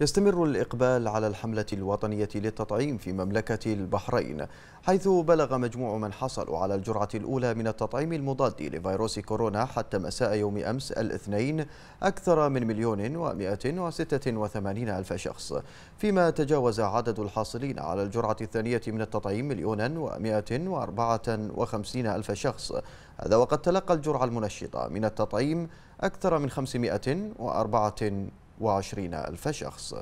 يستمر الإقبال على الحملة الوطنية للتطعيم في مملكة البحرين حيث بلغ مجموع من حصلوا على الجرعة الأولى من التطعيم المضاد لفيروس كورونا حتى مساء يوم أمس الاثنين أكثر من مليون ومائة وستة وثمانين ألف شخص فيما تجاوز عدد الحاصلين على الجرعة الثانية من التطعيم مليونا ومائة وأربعة وخمسين ألف شخص هذا وقد تلقى الجرعة المنشطة من التطعيم أكثر من 504 وعشرين ألف شخص